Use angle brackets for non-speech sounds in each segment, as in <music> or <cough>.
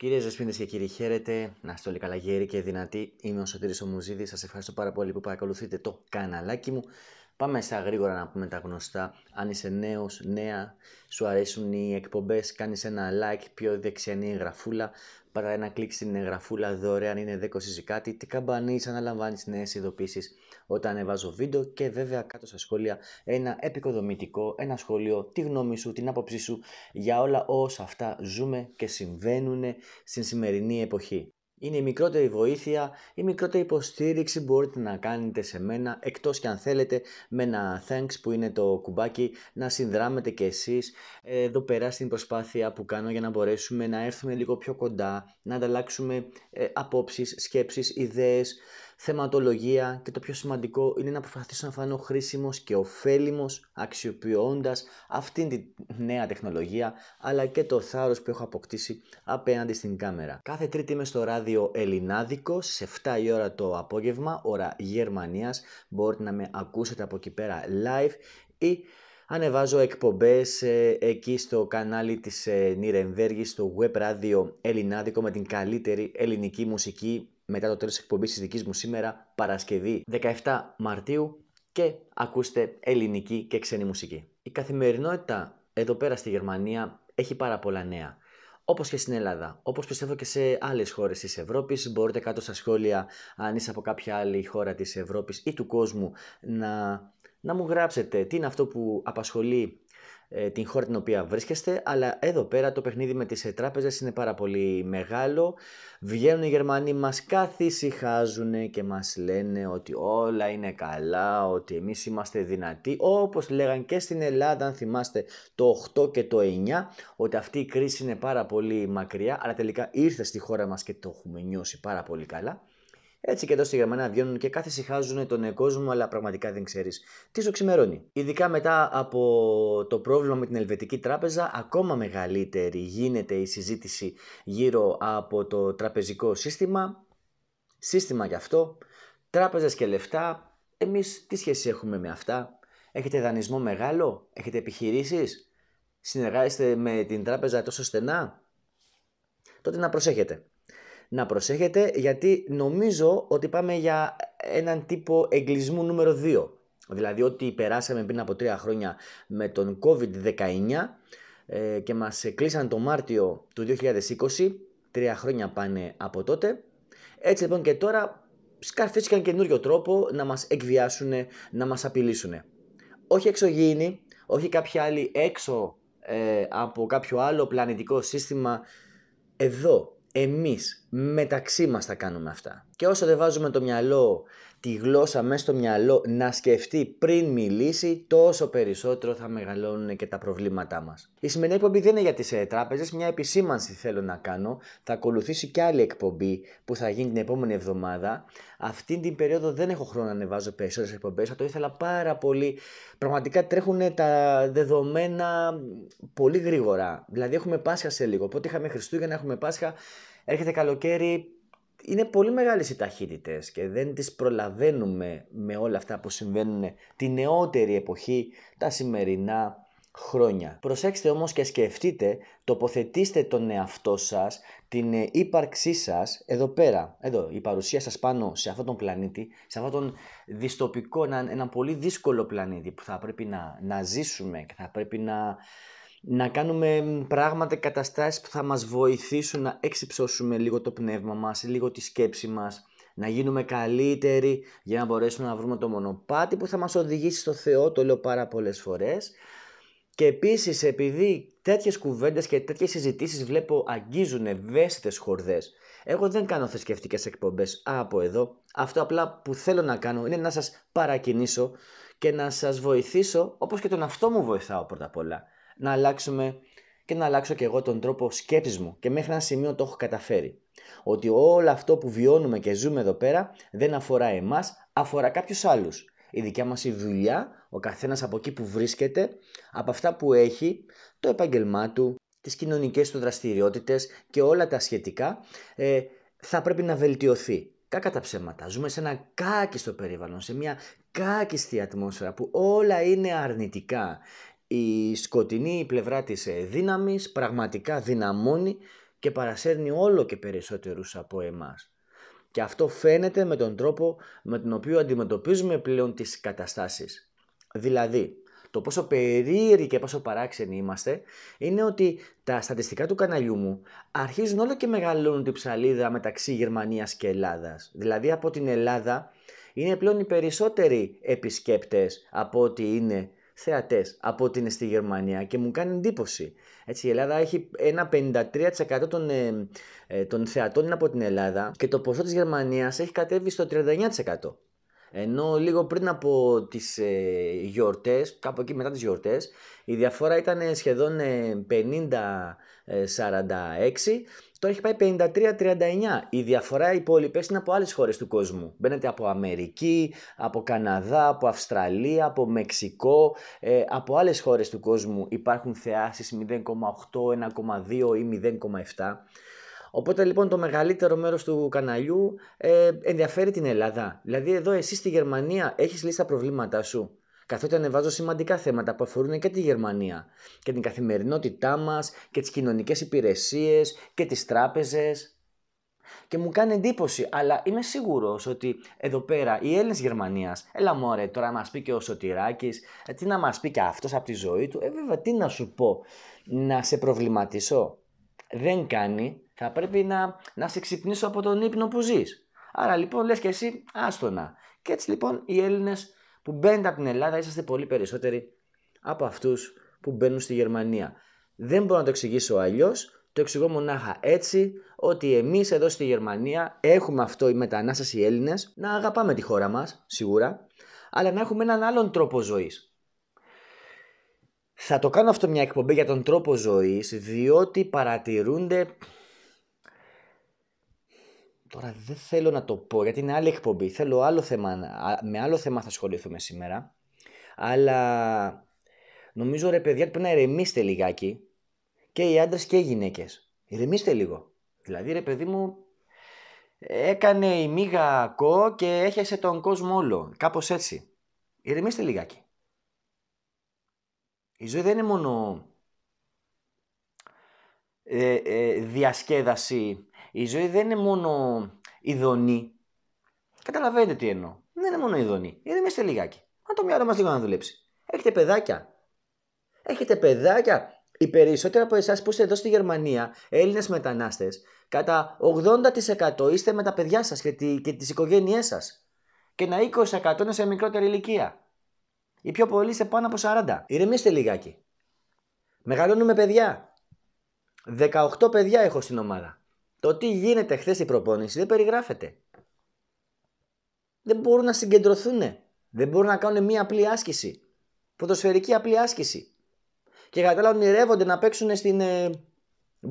Κυρίε και κύριοι, χαίρετε. Να είστε όλοι καλά, γέροι και δυνατοί. Είμαι ο Σωτήρης Ομουζίδης. Σας ευχαριστώ πάρα πολύ που παρακολουθείτε το καναλάκι μου. Πάμε στα γρήγορα να πούμε τα γνωστά. Αν είσαι νέος, νέα, σου αρέσουν οι εκπομπές, κάνεις ένα like, πιο δεξιά είναι η Παρά ένα κλικ στην γραφούλα δωρεάν είναι ή κάτι. Τι καμπανείς, αναλαμβάνεις νέες ειδοποίησεις όταν ανεβάζω βίντεο και βέβαια κάτω στα σχόλια ένα επικοδομητικό, ένα σχόλιο, τη γνώμη σου, την άποψή σου για όλα όσα αυτά ζούμε και συμβαίνουν στην σημερινή εποχή. Είναι η μικρότερη βοήθεια, η μικρότερη υποστήριξη μπορείτε να κάνετε σε μένα, εκτός και αν θέλετε με ένα thanks που είναι το κουμπάκι, να συνδράμετε και εσείς ε, εδώ πέρα στην προσπάθεια που κάνω για να μπορέσουμε να έρθουμε λίγο πιο κοντά, να ανταλλάξουμε ε, απόψεις, σκέψεις, ιδέες, θεματολογία και το πιο σημαντικό είναι να προσπαθήσω να φανώ χρήσιμος και ωφέλιμος αξιοποιώντας αυτήν τη νέα τεχνολογία αλλά και το θάρρος που έχω αποκτήσει απέναντι στην κάμερα. Κάθε τρίτη είμαι στο ράδιο Ελληνάδικο σε 7 η ώρα το απόγευμα, ώρα Γερμανίας. Μπορείτε να με ακούσετε από εκεί πέρα live ή Ανεβάζω εκπομπές ε, εκεί στο κανάλι της ε, στο web ράδιο ελληνάδικο με την καλύτερη ελληνική μουσική μετά το τέλος της εκπομπής της δικής μου σήμερα, Παρασκευή 17 Μαρτίου και ακούστε ελληνική και ξένη μουσική. Η καθημερινότητα εδώ πέρα στη Γερμανία έχει πάρα πολλά νέα. Όπως και στην Ελλάδα, όπως πιστεύω και σε άλλες χώρες της Ευρώπης, μπορείτε κάτω στα σχόλια, αν είσαι από κάποια άλλη χώρα της Ευρώπης ή του κόσμου, να, να μου γράψετε τι είναι αυτό που απασχολεί ε, την χώρα την οποία βρίσκεστε, αλλά εδώ πέρα το παιχνίδι με τις ε, τράπεζες είναι πάρα πολύ μεγάλο. Βγαίνουν οι Γερμανοί, μας καθησυχάζουν και μας λένε ότι όλα είναι καλά, ότι εμείς είμαστε δυνατοί, όπως λέγαν και στην Ελλάδα, αν θυμάστε το 8 και το 9, ότι αυτή η κρίση είναι πάρα πολύ μακριά, αλλά τελικά ήρθε στη χώρα μας και το έχουμε νιώσει πάρα πολύ καλά. Έτσι και εδώ στη Γερμανία βγαίνουν και κάθε συχάζουν τον κόσμο, αλλά πραγματικά δεν ξέρεις τι σου ξημερώνει. Ειδικά μετά από το πρόβλημα με την Ελβετική Τράπεζα, ακόμα μεγαλύτερη γίνεται η συζήτηση γύρω από το τραπεζικό σύστημα. Σύστημα γι' αυτό, τράπεζες και λεφτά, εμείς τι σχέση έχουμε με αυτά. Έχετε δανεισμό μεγάλο, έχετε επιχειρήσεις. συνεργάζεστε με την τράπεζα τόσο στενά. Τότε να προσέχετε να προσέχετε γιατί νομίζω ότι πάμε για έναν τύπο εγκλισμού νούμερο 2. Δηλαδή ότι περάσαμε πριν από τρία χρόνια με τον COVID-19 ε, και μας κλείσαν το Μάρτιο του 2020, τρία χρόνια πάνε από τότε. Έτσι λοιπόν και τώρα σκαρφίστηκαν καινούριο τρόπο να μας εκβιάσουν, να μας απειλήσουν. Όχι εξωγήινοι, όχι κάποια άλλη έξω ε, από κάποιο άλλο πλανητικό σύστημα. Εδώ εμείς μεταξύ μας τα κάνουμε αυτά. Και όσο δεν βάζουμε το μυαλό τη γλώσσα μέσα στο μυαλό να σκεφτεί πριν μιλήσει, τόσο περισσότερο θα μεγαλώνουν και τα προβλήματά μας. Η σημερινή εκπομπή δεν είναι για τις ε, τράπεζες, μια επισήμανση θέλω να κάνω. Θα ακολουθήσει και άλλη εκπομπή που θα γίνει την επόμενη εβδομάδα. Αυτή την περίοδο δεν έχω χρόνο να ανεβάζω περισσότερες εκπομπές, θα το ήθελα πάρα πολύ. Πραγματικά τρέχουν τα δεδομένα πολύ γρήγορα. Δηλαδή, έχουμε Πάσχα σε λίγο. Οπότε είχαμε Χριστούγεννα, έχουμε Πάσχα. Έρχεται καλοκαίρι, είναι πολύ μεγάλες οι ταχύτητες και δεν τις προλαβαίνουμε με όλα αυτά που συμβαίνουν τη νεότερη εποχή, τα σημερινά χρόνια. Προσέξτε όμως και σκεφτείτε, τοποθετήστε τον εαυτό σας, την ε, ύπαρξή σας εδώ πέρα, εδώ η παρουσία σας πάνω σε αυτόν τον πλανήτη, σε αυτόν τον διστοπικό έναν, πολύ δύσκολο πλανήτη που θα πρέπει να, να ζήσουμε και θα πρέπει να, να κάνουμε πράγματα, καταστάσεις που θα μας βοηθήσουν να εξυψώσουμε λίγο το πνεύμα μας, λίγο τη σκέψη μας, να γίνουμε καλύτεροι για να μπορέσουμε να βρούμε το μονοπάτι που θα μας οδηγήσει στο Θεό, το λέω πάρα πολλές φορές. Και επίσης επειδή τέτοιες κουβέντες και τέτοιες συζητήσεις βλέπω αγγίζουν ευαίσθητες χορδές, εγώ δεν κάνω θρησκευτικές εκπομπές από εδώ. Αυτό απλά που θέλω να κάνω είναι να σας παρακινήσω και να σας βοηθήσω όπως και τον αυτό μου βοηθάω πρώτα απ' όλα να αλλάξουμε και να αλλάξω και εγώ τον τρόπο σκέψης μου και μέχρι ένα σημείο το έχω καταφέρει. Ότι όλο αυτό που βιώνουμε και ζούμε εδώ πέρα δεν αφορά εμάς, αφορά κάποιους άλλους. Η δικιά μας η δουλειά, ο καθένας από εκεί που βρίσκεται, από αυτά που έχει, το επάγγελμά του, τις κοινωνικές του δραστηριότητες και όλα τα σχετικά ε, θα πρέπει να βελτιωθεί. Κάκα τα ψέματα. Ζούμε σε ένα κάκιστο περιβάλλον, σε μια κάκιστη ατμόσφαιρα που όλα είναι αρνητικά η σκοτεινή πλευρά της ε, δύναμης πραγματικά δυναμώνει και παρασέρνει όλο και περισσότερους από εμάς. Και αυτό φαίνεται με τον τρόπο με τον οποίο αντιμετωπίζουμε πλέον τις καταστάσεις. Δηλαδή, το πόσο περίεργοι και πόσο παράξενοι είμαστε είναι ότι τα στατιστικά του καναλιού μου αρχίζουν όλο και μεγαλώνουν την ψαλίδα μεταξύ Γερμανίας και Ελλάδας. Δηλαδή από την Ελλάδα είναι πλέον οι περισσότεροι επισκέπτες από ότι είναι θεατές από ότι είναι στη Γερμανία και μου κάνει εντύπωση. Έτσι, η Ελλάδα έχει ένα 53% των, ε, ε, των θεατών είναι από την Ελλάδα και το ποσό της Γερμανίας έχει κατέβει στο 39%. Ενώ λίγο πριν από τις ε, γιορτές, κάπου εκεί μετά τις γιορτές, η διαφορά ήταν σχεδόν 50-46 ε, Τώρα έχει πάει 53-39. Η διαφορά οι υπόλοιπες είναι από άλλες χώρες του κόσμου. Μπαίνετε από Αμερική, από Καναδά, από Αυστραλία, από Μεξικό. Ε, από άλλες χώρες του κόσμου υπάρχουν θεάσεις 0,8, 1,2 ή 0,7. Οπότε λοιπόν το μεγαλύτερο μέρος του καναλιού ε, ενδιαφέρει την Ελλάδα. Δηλαδή εδώ εσύ στη Γερμανία έχεις λύσει τα προβλήματά σου καθότι ανεβάζω σημαντικά θέματα που αφορούν και τη Γερμανία και την καθημερινότητά μας και τις κοινωνικές υπηρεσίες και τις τράπεζες. Και μου κάνει εντύπωση, αλλά είμαι σίγουρος ότι εδώ πέρα οι Έλληνες Γερμανίας, έλα μωρέ, τώρα να μας πει και ο Σωτηράκης, ε, τι να μας πει και αυτός από τη ζωή του. Ε, βέβαια, τι να σου πω, να σε προβληματισώ. Δεν κάνει, θα πρέπει να, να σε ξυπνήσω από τον ύπνο που ζεις. Άρα λοιπόν λες και εσύ, άστονα. Και έτσι λοιπόν οι Έλληνες που μπαίνετε από την Ελλάδα είσαστε πολύ περισσότεροι από αυτούς που μπαίνουν στη Γερμανία. Δεν μπορώ να το εξηγήσω αλλιώς. Το εξηγώ μονάχα έτσι ότι εμείς εδώ στη Γερμανία έχουμε αυτό οι μετανάστες οι Έλληνες να αγαπάμε τη χώρα μας, σίγουρα, αλλά να έχουμε έναν άλλον τρόπο ζωής. Θα το κάνω αυτό μια εκπομπή για τον τρόπο ζωής, διότι παρατηρούνται Τώρα δεν θέλω να το πω γιατί είναι άλλη εκπομπή. Θέλω άλλο θέμα, με άλλο θέμα θα ασχοληθούμε σήμερα. Αλλά νομίζω ρε παιδιά πρέπει να ηρεμήσετε λιγάκι και οι άντρες και οι γυναίκες. Ηρεμήστε λίγο. Δηλαδή ρε παιδί μου, έκανε η μίγα κο και έχεσε τον κόσμο όλο. Κάπως έτσι. Ηρεμήστε λιγάκι. Η ζωή δεν είναι μόνο ε, ε, διασκέδαση η ζωή δεν είναι μόνο ειδονή. Καταλαβαίνετε τι εννοώ. Δεν είναι μόνο ειδονή. Ηρεμήστε λιγάκι. Αν το μυαλό μας λίγο να δουλέψει. Έχετε παιδάκια. Έχετε παιδάκια. Οι περισσότεροι από εσάς που είστε εδώ στη Γερμανία, Έλληνες μετανάστες, κατά 80% είστε με τα παιδιά σας και, τη, και τις οικογένειές σας. Και ένα 20% είναι σε μικρότερη ηλικία. Οι πιο πολλοί είστε πάνω από 40. Ηρεμήστε λιγάκι. Μεγαλώνουμε παιδιά. 18 παιδιά έχω στην ομάδα. Το τι γίνεται χθες η προπόνηση δεν περιγράφεται. Δεν μπορούν να συγκεντρωθούν. Δεν μπορούν να κάνουν μία απλή άσκηση. Ποδοσφαιρική απλή άσκηση. Και κατάλαβα ονειρεύονται να παίξουν στην ε,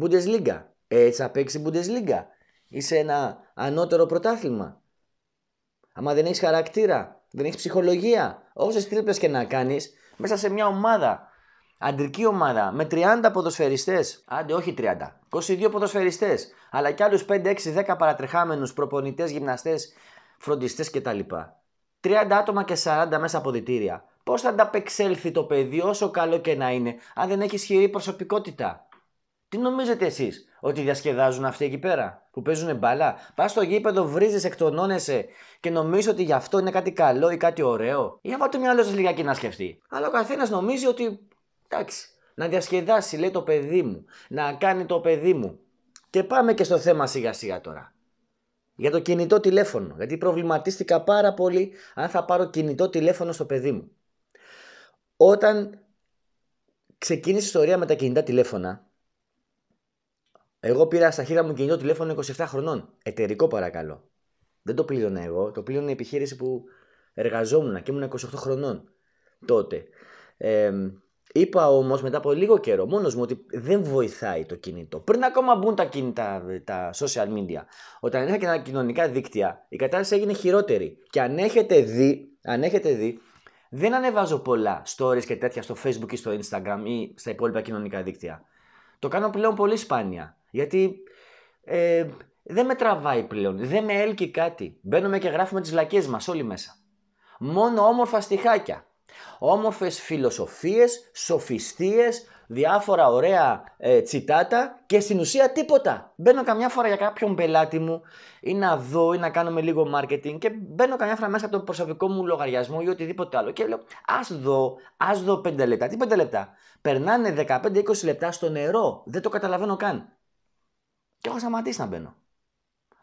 Bundesliga. Έτσι θα παίξει η Bundesliga ή ένα ανώτερο πρωτάθλημα. Άμα δεν έχεις χαρακτήρα, δεν έχεις ψυχολογία, όσε τρύπε και να κάνεις, μέσα σε μια ομάδα Αντρική ομάδα με 30 ποδοσφαιριστές. Άντε, όχι 30. 22 ποδοσφαιριστές. Αλλά και άλλου 5, 6, 10 παρατρεχάμενους προπονητές, γυμναστές, φροντιστές κτλ. 30 άτομα και 40 μέσα από διτήρια. Πώς θα ανταπεξέλθει το παιδί, όσο καλό και να είναι, αν δεν έχει ισχυρή προσωπικότητα. Τι νομίζετε εσείς, ότι διασκεδάζουν αυτοί εκεί πέρα, που παίζουν μπαλά. Πας στο γήπεδο, βρίζεις, εκτονώνεσαι και νομίζεις ότι γι' αυτό είναι κάτι καλό ή κάτι ωραίο. Για βάλτε μια μυαλό σας λιγάκι να σκεφτεί. Αλλά ο καθένας νομίζει ότι Εντάξει. Να διασκεδάσει, λέει το παιδί μου. Να κάνει το παιδί μου. Και πάμε και στο θέμα σιγά σιγά τώρα. Για το κινητό τηλέφωνο. Γιατί προβληματίστηκα πάρα πολύ αν θα πάρω κινητό τηλέφωνο στο παιδί μου. Όταν ξεκίνησε η ιστορία με τα κινητά τηλέφωνα, εγώ πήρα στα χέρια μου κινητό τηλέφωνο 27 χρονών. Εταιρικό παρακαλώ. Δεν το πλήρωνα εγώ. Το πλήρωνε η επιχείρηση που εργαζόμουν και ήμουν 28 χρονών τότε. Ε, Είπα όμως μετά από λίγο καιρό μόνος μου ότι δεν βοηθάει το κινητό. Πριν ακόμα μπουν τα κινητά, τα social media, όταν είχα και τα κοινωνικά δίκτυα, η κατάσταση έγινε χειρότερη. Και αν έχετε δει, αν έχετε δει, δεν ανεβάζω πολλά stories και τέτοια στο facebook ή στο instagram ή στα υπόλοιπα κοινωνικά δίκτυα. Το κάνω πλέον πολύ σπάνια. Γιατί ε, δεν με τραβάει πλέον, δεν με έλκει κάτι. Μπαίνουμε και γράφουμε τις λακές μας όλοι μέσα. Μόνο όμορφα στοιχάκια. Όμορφες φιλοσοφίες, σοφιστίες, διάφορα ωραία ε, τσιτάτα και στην ουσία τίποτα. Μπαίνω καμιά φορά για κάποιον πελάτη μου ή να δω ή να κάνουμε λίγο marketing και μπαίνω καμιά φορά μέσα από τον προσωπικό μου λογαριασμό ή οτιδήποτε άλλο και λέω ας δω, ας δω 5 λεπτά. Τι 5 λεπτά. Περνάνε 15-20 λεπτά στο νερό. Δεν το καταλαβαίνω καν. Και έχω σταματήσει να μπαίνω.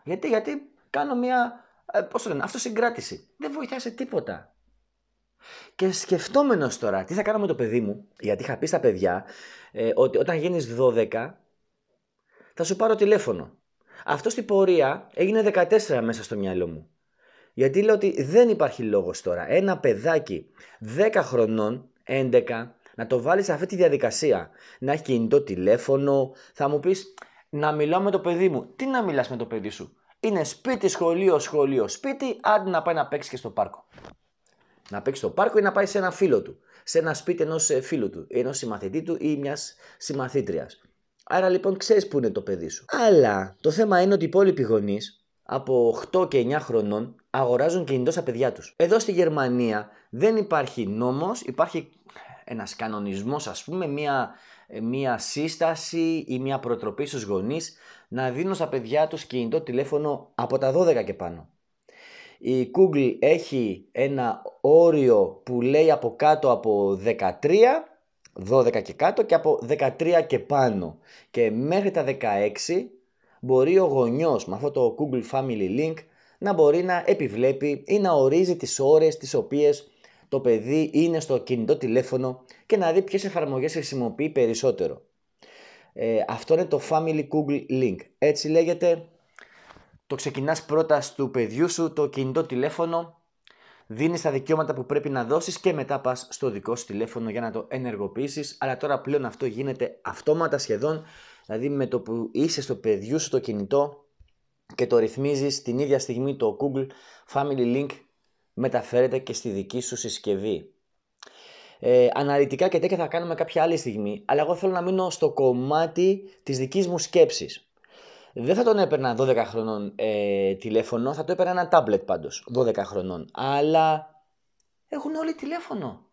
Γιατί, γιατί κάνω μια, ε, πώς το λένε, αυτοσυγκράτηση. Δεν βοηθάει σε τίποτα. Και σκεφτόμενος τώρα, τι θα κάνω με το παιδί μου, γιατί είχα πει στα παιδιά ε, ότι όταν γίνεις 12, θα σου πάρω τηλέφωνο. Αυτός στην πορεία έγινε 14 μέσα στο μυαλό μου. Γιατί λέω ότι δεν υπάρχει λόγος τώρα. Ένα παιδάκι 10 χρονών, 11, να το βάλεις σε αυτή τη διαδικασία. Να έχει κινητό τηλέφωνο, θα μου πεις να μιλάω με το παιδί μου. Τι να μιλάς με το παιδί σου. Είναι σπίτι, σχολείο, σχολείο, σπίτι, άντε να πάει να παίξεις και στο πάρκο να παίξει στο πάρκο ή να πάει σε ένα φίλο του, σε ένα σπίτι ενός ε, φίλου του, ενός συμμαθητή του ή μιας συμμαθήτριας. Άρα λοιπόν ξέρεις που είναι το παιδί σου. Αλλά το θέμα είναι ότι οι υπόλοιποι γονείς από 8 και 9 χρονών αγοράζουν κινητό στα παιδιά τους. Εδώ στη Γερμανία δεν υπάρχει νόμος, υπάρχει ένας κανονισμός, ας πούμε, μια, ε, μια σύσταση ή μια προτροπή στους γονείς να δίνουν στα παιδιά τους κινητό τηλέφωνο από τα 12 και πάνω η Google έχει ένα όριο που λέει από κάτω από 13, 12 και κάτω και από 13 και πάνω. Και μέχρι τα 16 μπορεί ο γονιός με αυτό το Google Family Link να μπορεί να επιβλέπει ή να ορίζει τις ώρες τις οποίες το παιδί είναι στο κινητό τηλέφωνο και να δει ποιες εφαρμογές χρησιμοποιεί περισσότερο. Ε, αυτό είναι το Family Google Link. Έτσι λέγεται το ξεκινάς πρώτα στο παιδιού σου, το κινητό τηλέφωνο, δίνεις τα δικαιώματα που πρέπει να δώσεις και μετά πας στο δικό σου τηλέφωνο για να το ενεργοποιήσεις, αλλά τώρα πλέον αυτό γίνεται αυτόματα σχεδόν, δηλαδή με το που είσαι στο παιδιού σου το κινητό και το ρυθμίζεις την ίδια στιγμή το Google Family Link μεταφέρεται και στη δική σου συσκευή. Ε, αναλυτικά και τέτοια θα κάνουμε κάποια άλλη στιγμή, αλλά εγώ θέλω να μείνω στο κομμάτι της δικής μου σκέψης. Δεν θα τον έπαιρνα 12 χρονών ε, τηλέφωνο, θα το έπαιρνα ένα τάμπλετ πάντως 12 χρονών. Αλλά έχουν όλοι τηλέφωνο.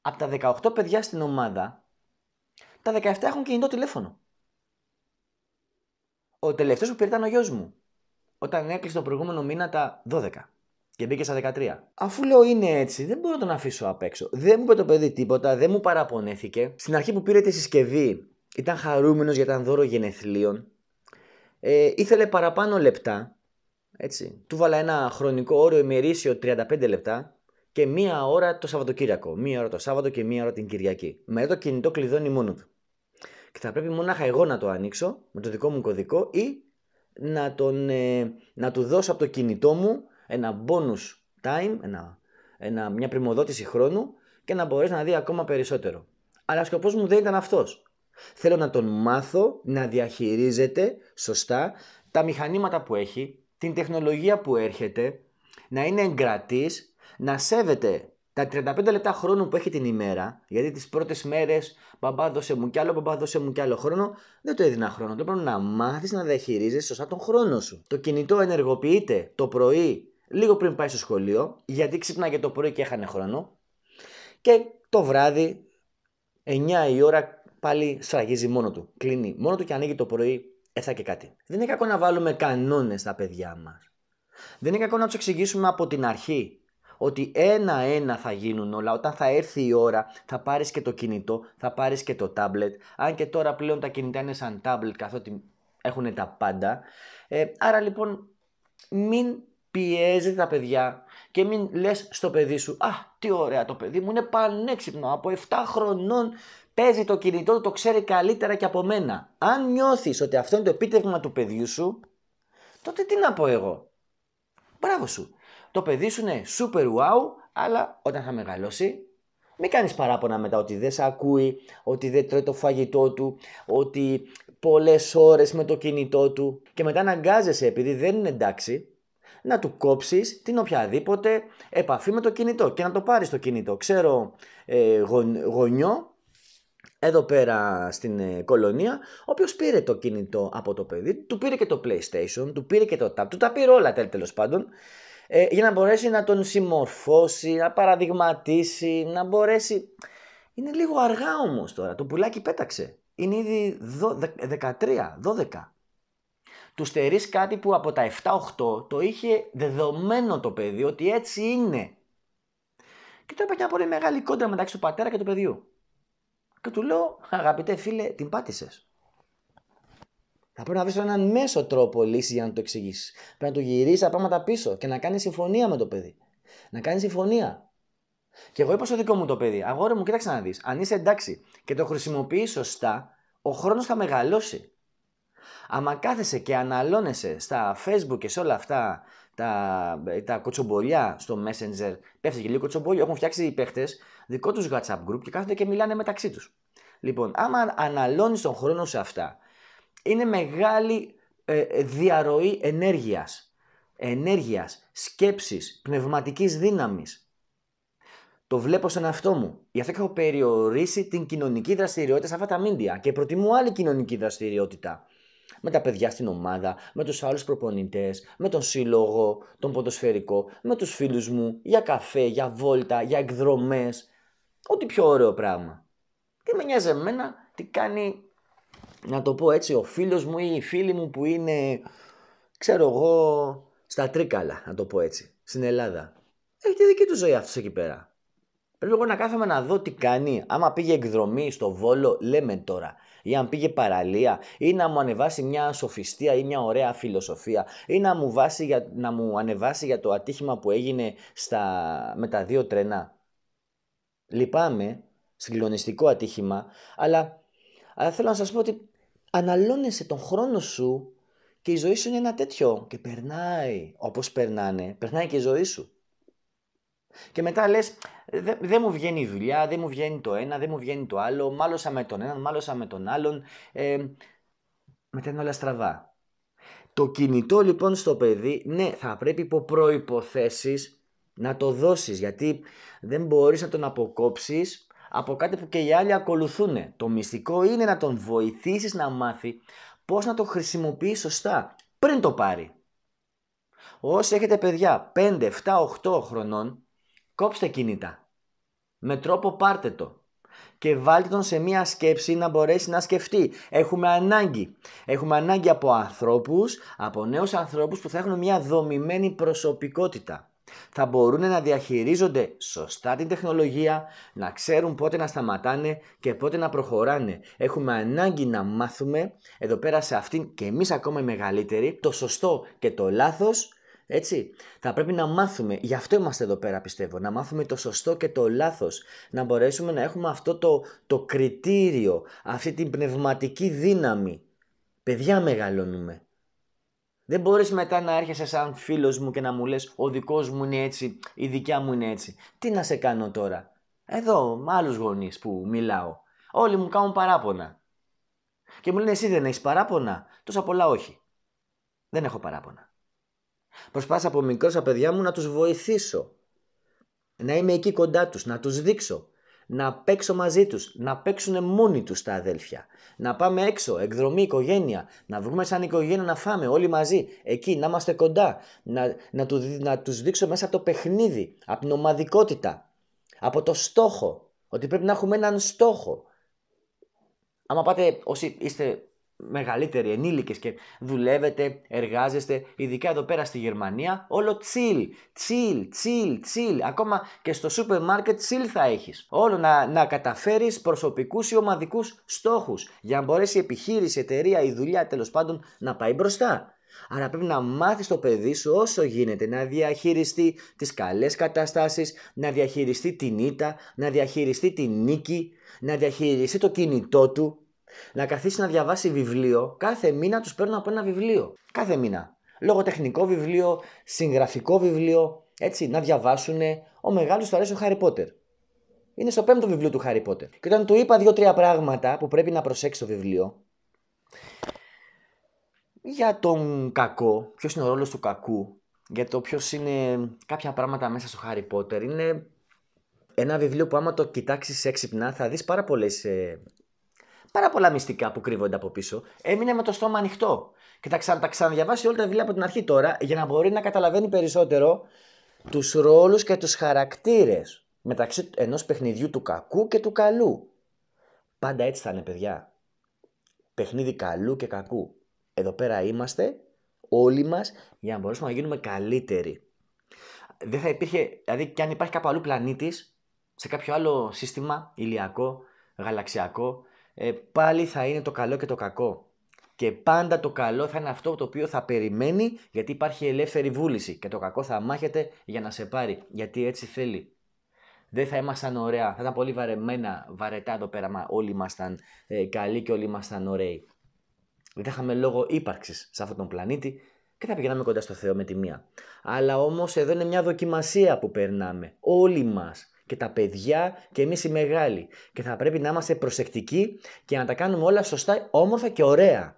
Από τα 18 παιδιά στην ομάδα, τα 17 έχουν κινητό τηλέφωνο. Ο τελευταίος που πήρε ήταν ο γιος μου. Όταν έκλεισε τον προηγούμενο μήνα τα 12 και μπήκε στα 13. Αφού λέω είναι έτσι, δεν μπορώ να τον αφήσω απ' έξω. Δεν μου είπε το παιδί τίποτα, δεν μου παραπονέθηκε. Στην αρχή που πήρε τη συσκευή, ήταν χαρούμενος για τα δώρο γενεθλίων. Ε, ήθελε παραπάνω λεπτά. Έτσι. Του βάλα ένα χρονικό όριο ημερήσιο 35 λεπτά και μία ώρα το Σαββατοκύριακο. Μία ώρα το Σάββατο και μία ώρα την Κυριακή. Με το κινητό κλειδώνει μόνος του. Και θα πρέπει μονάχα εγώ να το ανοίξω με το δικό μου κωδικό ή να, τον, ε, να του δώσω από το κινητό μου ένα bonus time, ένα, ένα, μια πρημοδότηση χρόνου και να μπορέσει να δει ακόμα περισσότερο. Αλλά σκοπός σκοπό μου δεν ήταν αυτός. Θέλω να τον μάθω να διαχειρίζεται σωστά τα μηχανήματα που έχει, την τεχνολογία που έρχεται, να είναι εγκρατής, να σέβεται τα 35 λεπτά χρόνου που έχει την ημέρα, γιατί τις πρώτες μέρες μπαμπά δώσε μου κι άλλο, μπαμπά δώσε μου κι άλλο χρόνο, δεν το έδινα χρόνο. Το πρέπει να μάθεις να διαχειρίζεσαι σωστά τον χρόνο σου. Το κινητό ενεργοποιείται το πρωί λίγο πριν πάει στο σχολείο, γιατί ξύπναγε το πρωί και έχανε χρόνο. Και το βράδυ, 9 η ώρα πάλι σφραγίζει μόνο του. Κλείνει μόνο του και ανοίγει το πρωί, έθα και κάτι. Δεν είναι κακό να βάλουμε κανόνες στα παιδιά μας. Δεν είναι κακό να τους εξηγήσουμε από την αρχή ότι ένα-ένα θα γίνουν όλα. Όταν θα έρθει η ώρα, θα πάρεις και το κινητό, θα πάρεις και το τάμπλετ. Αν και τώρα πλέον τα κινητά είναι σαν τάμπλετ, καθότι έχουν τα πάντα. Ε, άρα λοιπόν, μην πιέζετε τα παιδιά και μην λες στο παιδί σου, Α, τι ωραία το παιδί μου, είναι πανέξυπνο. Από 7 χρονών παίζει το κινητό του, το ξέρει καλύτερα και από μένα. Αν νιώθεις ότι αυτό είναι το επίτευγμα του παιδιού σου, τότε τι να πω εγώ. Μπράβο σου. Το παιδί σου είναι super wow, αλλά όταν θα μεγαλώσει, μην κάνεις παράπονα μετά ότι δεν σε ακούει, ότι δεν τρώει το φαγητό του, ότι πολλές ώρες με το κινητό του και μετά αναγκάζεσαι επειδή δεν είναι εντάξει να του κόψεις την οποιαδήποτε επαφή με το κινητό και να το πάρεις το κινητό. Ξέρω ε, γονιό εδώ πέρα στην ε, κολονία, ο οποίος πήρε το κινητό από το παιδί, του πήρε και το PlayStation, του πήρε και το Tab, του τα πήρε όλα τέλος πάντων, ε, για να μπορέσει να τον συμμορφώσει, να παραδειγματίσει, να μπορέσει. Είναι λίγο αργά όμως τώρα. Το πουλάκι πέταξε. Είναι ήδη 13, 12 του στερείς κάτι που από τα 7-8 το είχε δεδομένο το παιδί ότι έτσι είναι. Και τώρα υπάρχει μια πολύ μεγάλη κόντρα μεταξύ του πατέρα και του παιδιού. Και του λέω, αγαπητέ φίλε, την πάτησες. Θα πρέπει να βρεις έναν μέσο τρόπο λύση για να το εξηγήσεις. Πρέπει να του γυρίσεις τα πράγματα πίσω και να κάνεις συμφωνία με το παιδί. Να κάνεις συμφωνία. Και εγώ είπα στο δικό μου το παιδί, αγόρι μου, κοίταξε να δεις. Αν είσαι εντάξει και το χρησιμοποιείς σωστά, ο χρόνος θα μεγαλώσει. Άμα κάθεσαι και αναλώνεσαι στα facebook και σε όλα αυτά τα, τα κοτσομπολιά στο messenger, πέφτει και λίγο κοτσομπολιά, έχουν φτιάξει οι παίχτες δικό τους WhatsApp group και κάθονται και μιλάνε μεταξύ τους. Λοιπόν, άμα αναλώνεις τον χρόνο σε αυτά, είναι μεγάλη ε, ε, διαρροή ενέργειας, ενέργειας, σκέψης, πνευματικής δύναμης. Το βλέπω στον εαυτό μου. Γι' αυτό έχω περιορίσει την κοινωνική δραστηριότητα σε αυτά τα μίντια και προτιμώ άλλη κοινωνική δραστηριότητα με τα παιδιά στην ομάδα, με τους άλλους προπονητές, με τον σύλλογο, τον ποδοσφαιρικό, με τους φίλους μου, για καφέ, για βόλτα, για εκδρομές, ό,τι πιο ωραίο πράγμα. Και με νοιάζει εμένα τι κάνει, να το πω έτσι, ο φίλος μου ή η φίλη μου που είναι, ξέρω εγώ, στα Τρίκαλα, να το πω έτσι, στην Ελλάδα. Έχει τη δική του ζωή αυτός εκεί πέρα. Πρέπει εγώ να κάθομαι να δω τι κάνει. Άμα πήγε εκδρομή στο Βόλο, λέμε τώρα ή αν πήγε παραλία ή να μου ανεβάσει μια σοφιστία ή μια ωραία φιλοσοφία ή να μου, βάσει για, να μου ανεβάσει για το ατύχημα που έγινε στα, με τα δύο τρένα. Λυπάμαι, συγκλονιστικό ατύχημα, αλλά, αλλά θέλω να σας πω ότι αναλώνεσαι τον χρόνο σου και η ζωή σου είναι ένα τέτοιο και περνάει όπως περνάνε, περνάει και η ζωή σου. Και μετά λες, δεν μου βγαίνει η δουλειά, δεν μου βγαίνει το ένα, δεν μου βγαίνει το άλλο, μάλωσα με τον έναν, μάλωσα με τον άλλον. Ε, μετά είναι όλα στραβά. Το κινητό λοιπόν στο παιδί, ναι, θα πρέπει υπό προποθέσει να το δώσεις, γιατί δεν μπορείς να τον αποκόψεις από κάτι που και οι άλλοι ακολουθούν. Το μυστικό είναι να τον βοηθήσεις να μάθει πώς να το χρησιμοποιείς σωστά πριν το πάρει. Όσοι έχετε παιδιά 5, 7, 8 χρονών, Κόψτε κινητά. Με τρόπο πάρτε το. Και βάλτε τον σε μια σκέψη να μπορέσει να σκεφτεί. Έχουμε ανάγκη. Έχουμε ανάγκη από ανθρώπους, από νέους ανθρώπους που θα έχουν μια δομημένη προσωπικότητα. Θα μπορούν να διαχειρίζονται σωστά την τεχνολογία, να ξέρουν πότε να σταματάνε και πότε να προχωράνε. Έχουμε ανάγκη να μάθουμε εδώ πέρα σε αυτήν και εμείς ακόμα οι μεγαλύτεροι το σωστό και το λάθος έτσι, θα πρέπει να μάθουμε, γι' αυτό είμαστε εδώ πέρα πιστεύω, να μάθουμε το σωστό και το λάθος, να μπορέσουμε να έχουμε αυτό το, το κριτήριο, αυτή την πνευματική δύναμη. Παιδιά μεγαλώνουμε. Δεν μπορείς μετά να έρχεσαι σαν φίλος μου και να μου λες ο δικός μου είναι έτσι, η δικιά μου είναι έτσι. Τι να σε κάνω τώρα. Εδώ με άλλους γονείς που μιλάω. Όλοι μου κάνουν παράπονα. Και μου λένε εσύ δεν έχεις παράπονα. Τόσα πολλά όχι. Δεν έχω παράπονα. Προσπάθησα από μικρός στα παιδιά μου να τους βοηθήσω. Να είμαι εκεί κοντά τους, να τους δείξω. Να παίξω μαζί τους, να παίξουν μόνοι τους τα αδέλφια. Να πάμε έξω, εκδρομή, οικογένεια. Να βρούμε σαν οικογένεια να φάμε όλοι μαζί. Εκεί, να είμαστε κοντά. Να, να, του, να τους δείξω μέσα από το παιχνίδι, από την ομαδικότητα. Από το στόχο. Ότι πρέπει να έχουμε έναν στόχο. Άμα πάτε, όσοι είστε μεγαλύτεροι ενήλικες και δουλεύετε, εργάζεστε, ειδικά εδώ πέρα στη Γερμανία, όλο τσιλ, τσίρ, τσιλ, τσιλ, Ακόμα και στο σούπερ μάρκετ τσιλ θα έχεις. Όλο να, να καταφέρεις προσωπικούς ή ομαδικούς στόχους για να μπορέσει η επιχείρηση, η εταιρεία, η δουλειά τέλος πάντων να πάει μπροστά. Άρα πρέπει να μάθεις το παιδί σου όσο γίνεται να διαχειριστεί τις καλές καταστάσεις, να διαχειριστεί την ήττα, να διαχειριστεί την νίκη, να διαχειριστεί το κινητό του, να καθίσει να διαβάσει βιβλίο. Κάθε μήνα τους παίρνω από ένα βιβλίο. Κάθε μήνα. Λογοτεχνικό βιβλίο, συγγραφικό βιβλίο. Έτσι, να διαβάσουν. Ο μεγάλος του αρέσει ο Χάρι Πότερ. Είναι στο πέμπτο βιβλίο του Χάρι Πότερ. Και όταν του είπα δύο-τρία πράγματα που πρέπει να προσέξει το βιβλίο. Για τον κακό, ποιος είναι ο ρόλος του κακού, για το ποιος είναι κάποια πράγματα μέσα στο Χάρι Πότερ. Είναι ένα βιβλίο που άμα το κοιτάξεις έξυπνα θα δεις πάρα πολλές ε, πάρα πολλά μυστικά που κρύβονται από πίσω. Έμεινε με το στόμα ανοιχτό. Και τα, ξα... ξαναδιαβάσει όλα τα βιβλία από την αρχή τώρα για να μπορεί να καταλαβαίνει περισσότερο τους ρόλους και τους χαρακτήρες μεταξύ ενός παιχνιδιού του κακού και του καλού. Πάντα έτσι θα είναι, παιδιά. Παιχνίδι καλού και κακού. Εδώ πέρα είμαστε όλοι μας για να μπορέσουμε να γίνουμε καλύτεροι. Δεν θα υπήρχε, δηλαδή, και αν υπάρχει κάπου αλλού πλανήτης, σε κάποιο άλλο σύστημα ηλιακό, γαλαξιακό, ε, πάλι θα είναι το καλό και το κακό. Και πάντα το καλό θα είναι αυτό το οποίο θα περιμένει γιατί υπάρχει ελεύθερη βούληση και το κακό θα μάχεται για να σε πάρει γιατί έτσι θέλει. Δεν θα ήμασταν ωραία, θα ήταν πολύ βαρεμένα, βαρετά εδώ πέρα, όλοι ήμασταν ε, καλοί και όλοι ήμασταν ωραίοι. Δεν θα είχαμε λόγο ύπαρξης σε αυτόν τον πλανήτη και θα πηγαίναμε κοντά στο Θεό με τη μία. Αλλά όμως εδώ είναι μια δοκιμασία που περνάμε όλοι μας και τα παιδιά και εμείς οι μεγάλοι. Και θα πρέπει να είμαστε προσεκτικοί και να τα κάνουμε όλα σωστά, όμορφα και ωραία.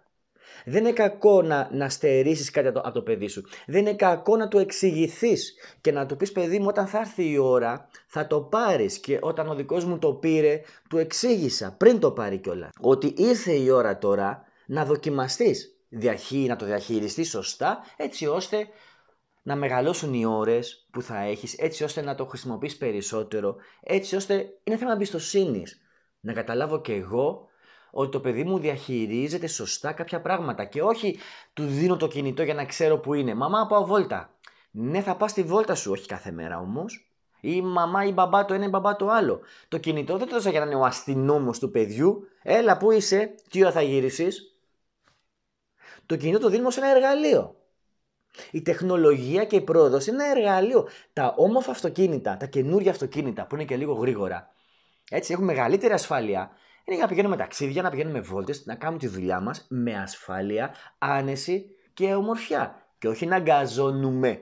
Δεν είναι κακό να, να στερήσεις κάτι από το, παιδί σου. Δεν είναι κακό να του εξηγηθείς και να του πεις παιδί μου όταν θα έρθει η ώρα θα το πάρεις και όταν ο δικός μου το πήρε του εξήγησα πριν το πάρει κιόλας. Ότι ήρθε η ώρα τώρα να δοκιμαστείς, να το διαχειριστείς σωστά έτσι ώστε να μεγαλώσουν οι ώρες που θα έχεις, έτσι ώστε να το χρησιμοποιείς περισσότερο, έτσι ώστε είναι θέμα εμπιστοσύνης. Να καταλάβω κι εγώ ότι το παιδί μου διαχειρίζεται σωστά κάποια πράγματα και όχι του δίνω το κινητό για να ξέρω που είναι. Μαμά, πάω βόλτα. Ναι, θα πά τη βόλτα σου, όχι κάθε μέρα όμως. Ή μαμά ή μπαμπά το ένα ή μπαμπά το άλλο. Το κινητό δεν το έδωσα για να είναι ο αστυνόμος του παιδιού. Έλα, πού είσαι, τι ώρα θα γύρισει. Το κινητό το δίνουμε σε ένα εργαλείο. Η τεχνολογία και η πρόοδος είναι ένα εργαλείο. Τα όμορφα αυτοκίνητα, τα καινούργια αυτοκίνητα που είναι και λίγο γρήγορα, έτσι έχουν μεγαλύτερη ασφάλεια. Είναι για να πηγαίνουμε ταξίδια, να πηγαίνουμε βόλτες, να κάνουμε τη δουλειά μας με ασφάλεια, άνεση και ομορφιά. Και όχι να γκαζώνουμε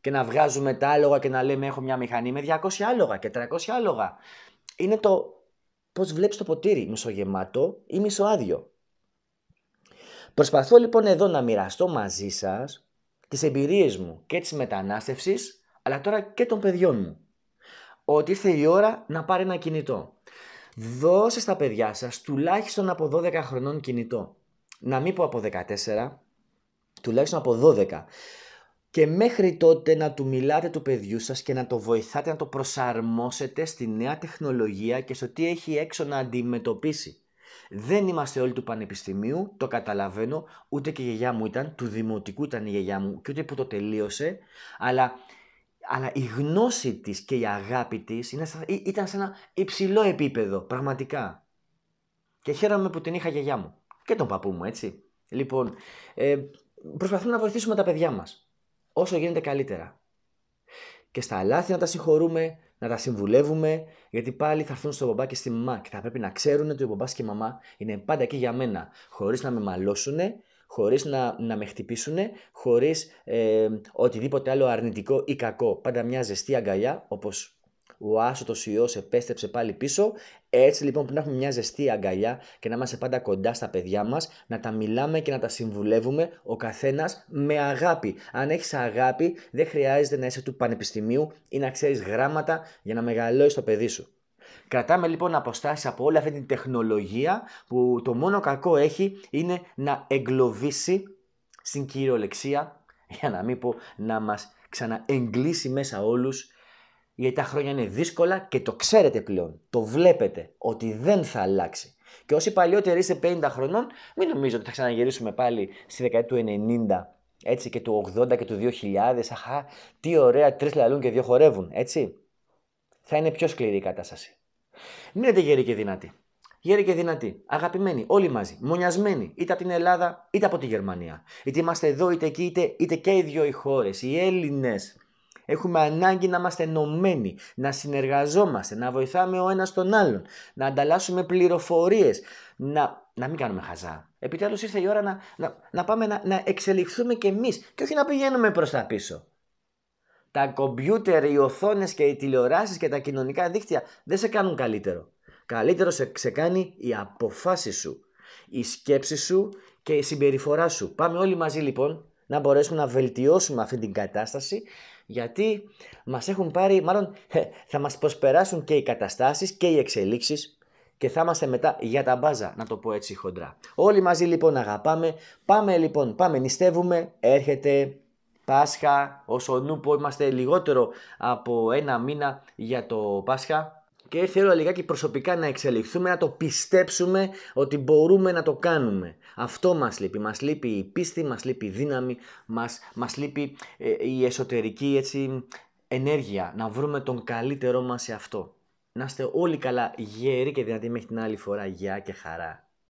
και να βγάζουμε τα άλογα και να λέμε έχω μια μηχανή με 200 άλογα και 300 άλογα. Είναι το πώς βλέπεις το ποτήρι, μισογεμάτο ή μισοάδιο. Προσπαθώ λοιπόν εδώ να μοιραστώ μαζί σας τις εμπειρίες μου και της μετανάστευσης, αλλά τώρα και των παιδιών μου. Ότι ήρθε η ώρα να πάρει ένα κινητό. Δώσε στα παιδιά σας τουλάχιστον από 12 χρονών κινητό. Να μην πω από 14, τουλάχιστον από 12. Και μέχρι τότε να του μιλάτε του παιδιού σας και να το βοηθάτε να το προσαρμόσετε στη νέα τεχνολογία και στο τι έχει έξω να αντιμετωπίσει. Δεν είμαστε όλοι του πανεπιστημίου, το καταλαβαίνω, ούτε και η γιαγιά μου ήταν, του δημοτικού ήταν η γιαγιά μου και ούτε που το τελείωσε, αλλά, αλλά η γνώση της και η αγάπη της ήταν σε ένα υψηλό επίπεδο, πραγματικά. Και χαίρομαι που την είχα γιαγιά μου και τον παππού μου, έτσι. Λοιπόν, ε, προσπαθούμε να βοηθήσουμε τα παιδιά μας, όσο γίνεται καλύτερα. Και στα λάθη να τα συγχωρούμε, να τα συμβουλεύουμε, γιατί πάλι θα έρθουν στο μπαμπά και στη μαμά και θα πρέπει να ξέρουν ότι ο μπαμπάς και η μαμά είναι πάντα εκεί για μένα, χωρίς να με μαλώσουν, χωρίς να, να με χτυπήσουν, χωρίς ε, οτιδήποτε άλλο αρνητικό ή κακό. Πάντα μια ζεστή αγκαλιά, όπως ο άσωτος ιός επέστρεψε πάλι πίσω. Έτσι λοιπόν πρέπει να έχουμε μια ζεστή αγκαλιά και να είμαστε πάντα κοντά στα παιδιά μας, να τα μιλάμε και να τα συμβουλεύουμε ο καθένας με αγάπη. Αν έχεις αγάπη, δεν χρειάζεται να είσαι του πανεπιστημίου ή να ξέρεις γράμματα για να μεγαλώσεις το παιδί σου. Κρατάμε λοιπόν αποστάσεις από όλη αυτή την τεχνολογία που το μόνο κακό έχει είναι να εγκλωβίσει στην κυριολεξία, για να μην πω να μας ξαναεγκλήσει μέσα όλους γιατί τα χρόνια είναι δύσκολα και το ξέρετε πλέον. Το βλέπετε ότι δεν θα αλλάξει. Και όσοι παλιότεροι είστε 50 χρονών, μην νομίζω ότι θα ξαναγυρίσουμε πάλι στη δεκαετία του 90, έτσι και του 80 και του 2000. Αχά, τι ωραία, τρεις λαλούν και δύο χορεύουν, έτσι. Θα είναι πιο σκληρή η κατάσταση. Μείνετε γεροί και δυνατοί. Γέροι και δυνατοί, αγαπημένοι, όλοι μαζί, μονιασμένοι, είτε από την Ελλάδα είτε από τη Γερμανία. Είτε είμαστε εδώ, είτε εκεί, είτε, είτε και οι δύο οι χώρες, οι Έλληνες, Έχουμε ανάγκη να είμαστε ενωμένοι, να συνεργαζόμαστε, να βοηθάμε ο ένας τον άλλον, να ανταλλάσσουμε πληροφορίες, να, να μην κάνουμε χαζά. Επιτέλους ήρθε η ώρα να, να, πάμε να, να εξελιχθούμε κι εμείς και όχι να πηγαίνουμε προς τα πίσω. Τα κομπιούτερ, οι οθόνες και οι τηλεοράσεις και τα κοινωνικά δίκτυα δεν σε κάνουν καλύτερο. Καλύτερο σε, σε κάνει η αποφάση σου, η σκέψη σου και η συμπεριφορά σου. Πάμε όλοι μαζί λοιπόν να μπορέσουμε να βελτιώσουμε αυτή την κατάσταση γιατί μας έχουν πάρει, μάλλον <laughs> ε, θα μας προσπεράσουν και οι καταστάσεις και οι εξελίξεις και θα είμαστε μετά για τα μπάζα, να το πω έτσι χοντρά. Όλοι μαζί λοιπόν αγαπάμε, πάμε λοιπόν, πάμε νηστεύουμε, έρχεται Πάσχα, όσο νου πω είμαστε λιγότερο από ένα μήνα για το Πάσχα και θέλω λιγάκι προσωπικά να εξελιχθούμε, να το πιστέψουμε ότι μπορούμε να το κάνουμε. Αυτό μας λείπει. Μας λείπει η πίστη, μας λείπει η δύναμη, μας, μας λείπει ε, η εσωτερική έτσι, ενέργεια. Να βρούμε τον καλύτερό μας σε αυτό. Να είστε όλοι καλά, γεροί και δυνατοί μέχρι την άλλη φορά. Γεια και χαρά.